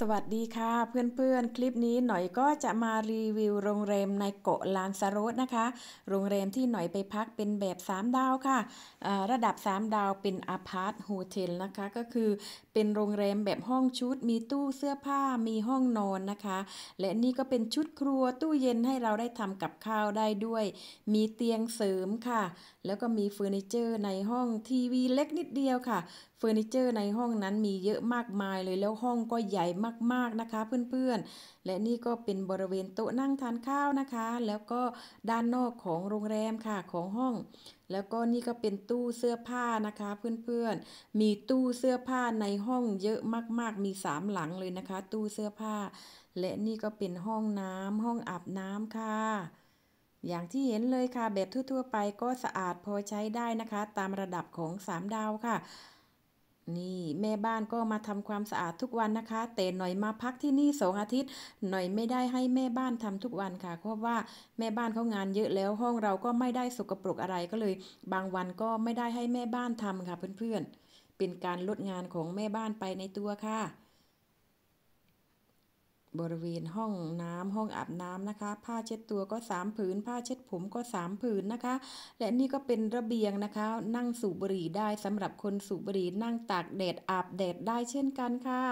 สวัสดีค่ะเพื่อนๆคลิปนี้หน่อยก็จะมารีวิวโรงแรมในเกาะลานซาโรสนะคะ โรงแรมที่หน่อยไปพักเป็นแบบ3ดาวค่ะระดับ 3 ดาวเป็นอพาร์ตโฮเทลนะคะ ก็คือเป็นโรงแรมแบบห้องชุด มีตู้เสื้อผ้า มีห้องนอนนะคะ และนี่ก็เป็นชุดครัวตู้เย็นให้เราได้ทำกับข้าวได้ด้วย มีเตียงเสริมค่ะ แล้วก็มีเฟอร์นิเจอร์ในห้องทีวีเล็กนิดเดียวค่ะเฟอร์นิเจอร์ในห้องนั้นมีเยอะมากมายเลยแล้วห้องก็ใหญ่มากมากๆนะคะเพื่อนๆ และนี่ก็เป็นบริเวณโต๊ะนั่งทานข้าวนะคะ แล้วก็ด้านนอกของโรงแรมค่ะของห้อง แล้วก็นี่ก็เป็นตู้เสื้อผ้านะคะเพื่อนๆ มีตู้เสื้อผ้าในห้องเยอะมาก ๆ มีสามหลังเลยนะคะตู้เสื้อผ้า และนี่ก็เป็นห้องน้ำห้องอาบน้ำค่ะ อย่างที่เห็นเลยค่ะแบบทั่วๆ ไปก็สะอาดพอใช้ได้นะคะตามระดับของสามดาวค่ะนี่แม่บ้านก็มาทำความสะอาดทุกวันนะคะ แต่หน่อยมาพักที่นี่สองอาทิตย์ หน่อยไม่ได้ให้แม่บ้านทำทุกวันค่ะเพราะว่าแม่บ้านเขางานเยอะแล้วห้องเราก็ไม่ได้สกปรกอะไรก็เลย บางวันก็ไม่ได้ให้แม่บ้านทำค่ะเพื่อนๆ เป็นการลดงานของแม่บ้านไปในตัวค่ะบริเวณห้องน้ำ ห้องอาบน้ำนะคะ ผ้าเช็ดตัวก็ 3 ผืน ผ้าเช็ดผมก็ 3 ผืนนะคะ และนี่ก็เป็นระเบียงนะคะนั่งสูบบุหรี่ได้สำหรับคนสูบบุหรี่นั่งตากแดดอาบแดดได้เช่นกันค่ะ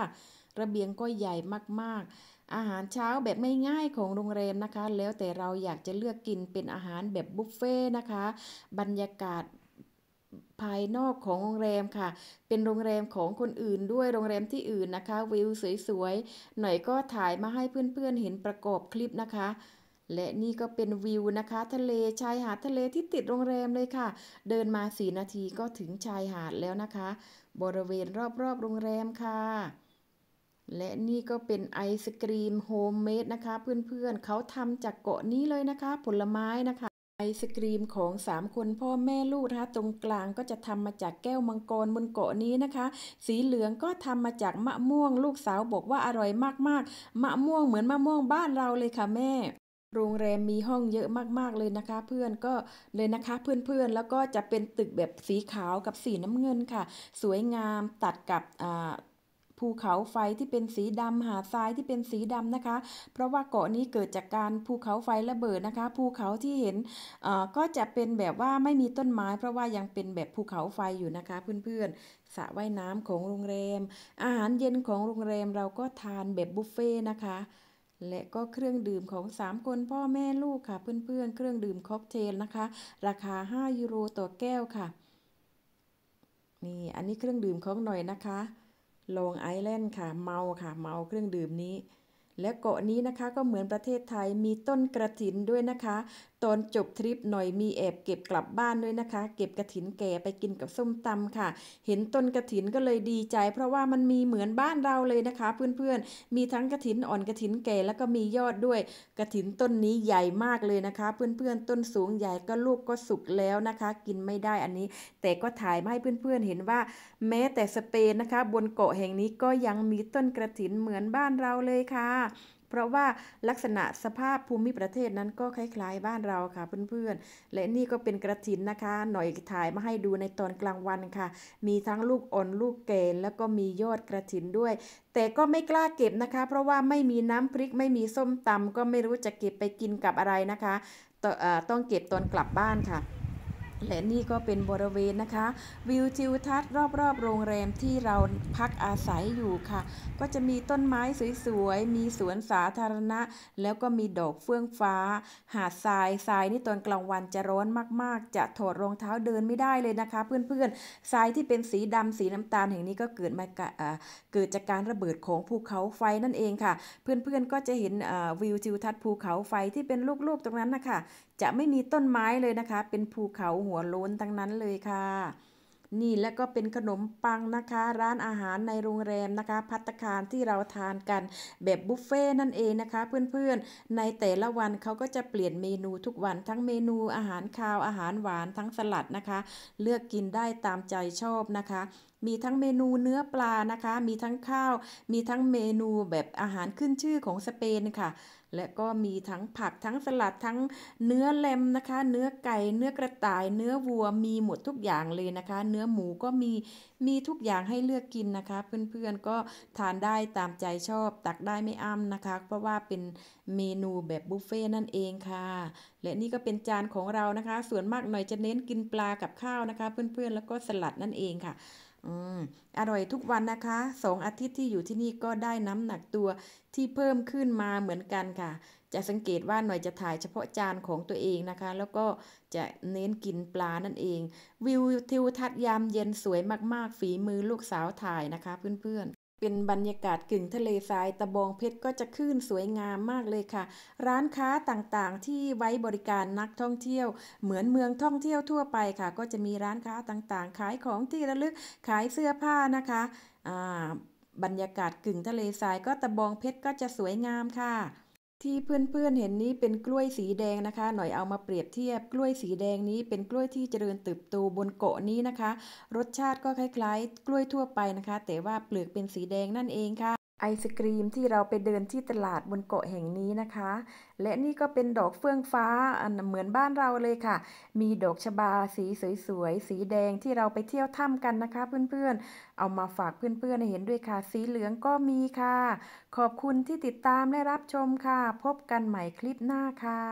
ระเบียงก็ใหญ่มากๆ อาหารเช้าแบบไม่ง่ายของโรงแรมนะคะ แล้วแต่เราอยากจะเลือกกินเป็นอาหารแบบบุฟเฟ่นะคะ บรรยากาศภายนอกของโรงแรมค่ะ เป็นโรงแรมของคนอื่นด้วยโรงแรมที่อื่นนะคะวิวสวย ๆ หน่อยก็ถ่ายมาให้เพื่อนๆ เห็นประกอบคลิปนะคะ และนี่ก็เป็นวิวนะคะ ทะเลชายหาดทะเลที่ติดโรงแรมเลยค่ะ เดินมาสีนาทีก็ถึงชายหาดแล้วนะคะ บริเวณรอบๆ โรงแรมค่ะ และนี่ก็เป็นไอศกรีมโฮมเมดนะคะเพื่อนๆเเขาทำจากเกาะนี้เลยนะคะ ผลไม้นะคะไอศกรีมของสามคนพ่อแม่ลูกนะคะตรงกลางก็จะทำมาจากแก้วมังกรบนเกาะนี้นะคะ สีเหลืองก็ทำมาจากมะม่วงลูกสาวบอกว่าอร่อยมากๆ มะม่วงเหมือนมะม่วงบ้านเราเลยค่ะแม่ โรงแรมมีห้องเยอะมาก ๆ เลยนะคะเพื่อนก็เลยนะคะเพื่อนๆแล้วก็จะเป็นตึกแบบสีขาวกับสีน้ำเงินค่ะ สวยงามตัดกับอ่าภูเขาไฟที่เป็นสีดำ หาดทรายที่เป็นสีดำนะคะ เพราะว่าเกาะนี้เกิดจากการภูเขาไฟระเบิดนะคะ ภูเขาที่เห็นก็จะเป็นแบบว่าไม่มีต้นไม้ เพราะว่ายังเป็นแบบภูเขาไฟอยู่นะคะเพื่อนๆสระว่ายน้ำของโรงแรมอาหารเย็นของโรงแรมเราก็ทานแบบบุฟเฟ่นะคะและก็เครื่องดื่มของ3คนพ่อแม่ลูกค่ะเพื่อนๆเครื่องดื่มค็อกเทลนะคะราคา 5 ยูโรต่อแก้วค่ะนี่อันนี้เครื่องดื่มของหน่อยนะคะลองไอแลนด์ค่ะเมาค่ะ เมาเครื่องดื่มนี้ และเกาะนี้นะคะก็เหมือนประเทศไทยมีต้นกระถินด้วยนะคะอนจบทริปหน่อยมีแอบเก็บกลับบ้านด้วยนะคะเก็บกระถินแก่ไปกินกับส้มตำค่ะ เห็นต้นกระถินก็เลยดีใจเพราะว่ามันมีเหมือนบ้านเราเลยนะคะเพื่อนๆ มีทั้งกระถินอ่อนกระถินแก่ แล้วก็มียอดด้วย กระถินต้นนี้ใหญ่มากเลยนะคะ เพื่อนๆต้นสูงใหญ่ก็ลูกก็สุกแล้วนะคะ กินไม่ได้อันนี้ แต่ก็ถ่ายมาให้เพื่อนๆเห็นว่า แม้แต่สเปนนะคะ บนเกาะแห่งนี้ก็ยังมีต้นกระถินเหมือนบ้านเราเลยค่ะเพราะว่าลักษณะสภาพภูมิประเทศนั้นก็คล้ายๆ บ้านเราค่ะ เพื่อนๆ และนี่ก็เป็นกระถินนะคะ หน่อยถ่ายมาให้ดูในตอนกลางวันค่ะ มีทั้งลูกอ่อนลูกเกลแล้วก็มียอดกระถินด้วย แต่ก็ไม่กล้าเก็บนะคะ เพราะว่าไม่มีน้ำพริกไม่มีส้มตำก็ไม่รู้จะเก็บไปกินกับอะไรนะคะ ต้องเก็บตอนกลับบ้านค่ะและนี่ก็เป็นบริเวณนะคะวิวทิวทัศน์รอบๆโรงแรมที่เราพักอาศัยอยู่ค่ะ ก็จะมีต้นไม้สวยๆมีสวนสาธารณะ แล้วก็มีดอกเฟื่องฟ้า หาดทรายทรายนี่ตอนกลางวันจะร้อนมากๆ จะถอดรองเท้าเดินไม่ได้เลยนะคะ เพื่อนๆทรายที่เป็นสีดำสีน้ำตาลแห่งนี้ก็เกิดมาเกิดจากการระเบิดของภูเขาไฟนั่นเองค่ะ เพื่อนๆก็จะเห็นวิวทิวทัศน์ภูเขาไฟที่เป็นลูกๆตรงนั้นนะคะจะไม่มีต้นไม้เลยนะคะ เป็นภูเขาหัวโล้นทั้งนั้นเลยค่ะ นี่แล้วก็เป็นขนมปังนะคะ ร้านอาหารในโรงแรมนะคะ พัตคารที่เราทานกัน แบบบุฟเฟ่นั่นเองนะคะ เพื่อนๆ ในแต่ละวันเขาก็จะเปลี่ยนเมนูทุกวันทั้งเมนูอาหารคาวอาหารหวานทั้งสลัดนะคะ เลือกกินได้ตามใจชอบนะคะมีทั้งเมนูเนื้อปลานะคะ มีทั้งข้าว มีทั้งเมนูแบบอาหารขึ้นชื่อของสเปนค่ะ และก็มีทั้งผักทั้งสลัดทั้งเนื้อแลมนะคะ เนื้อไก่ เนื้อกระต่าย เนื้อวัว มีหมดทุกอย่างเลยนะคะ เนื้อหมูก็มี มีทุกอย่างให้เลือกกินนะคะ เพื่อนๆก็ทานได้ตามใจชอบ ตักได้ไม่อั้มนะคะ เพราะว่าเป็นเมนูแบบบุฟเฟ่นั่นเองค่ะ และนี่ก็เป็นจานของเรานะคะ ส่วนมากหน่อยจะเน้นกินปลากับข้าวนะคะ เพื่อนๆแล้วก็สลัดนั่นเองค่ะอืมอร่อยทุกวันนะคะ สองอาทิตย์ที่อยู่ที่นี่ก็ได้น้ำหนักตัวที่เพิ่มขึ้นมาเหมือนกันค่ะ จะสังเกตว่าหน่อยจะถ่ายเฉพาะจานของตัวเองนะคะ แล้วก็จะเน้นกินปลานั่นเอง วิวทิวทัศน์ยามเย็นสวยมากๆ ฝีมือลูกสาวถ่ายนะคะเพื่อนๆเป็นบรรยากาศกึ่งทะเลทรายตะบองเพชรก็จะคลื่นสวยงามมากเลยค่ะ ร้านค้าต่างๆที่ไว้บริการนักท่องเที่ยว เหมือนเมืองท่องเที่ยวทั่วไปค่ะ ก็จะมีร้านค้าต่างๆ ขายของที่ระลึกขายเสื้อผ้านะคะบรรยากาศกึ่งทะเลทรายก็ตะบองเพชรก็จะสวยงามค่ะที่เพื่อนๆ เห็นนี้เป็นกล้วยสีแดงนะคะ หน่อยเอามาเปรียบเทียบ กล้วยสีแดงนี้ เป็นกล้วยที่เจริญเติบโตบนเกาะนี้นะคะ รสชาติก็คล้าย ๆ กล้วยทั่วไปนะคะ แต่ว่าเปลือกเป็นสีแดงนั่นเองค่ะไอศกรีมที่เราไปเดินที่ตลาดบนเกาะแห่งนี้นะคะ และนี่ก็เป็นดอกเฟื่องฟ้าเหมือนบ้านเราเลยค่ะ มีดอกชบา สีสวยๆ สีแดงที่เราไปเที่ยวถ้ำกันนะคะเพื่อนๆ เอามาฝากเพื่อนๆเห็นด้วยค่ะ สีเหลืองก็มีค่ะ ขอบคุณที่ติดตามและรับชมค่ะ พบกันใหม่คลิปหน้าค่ะ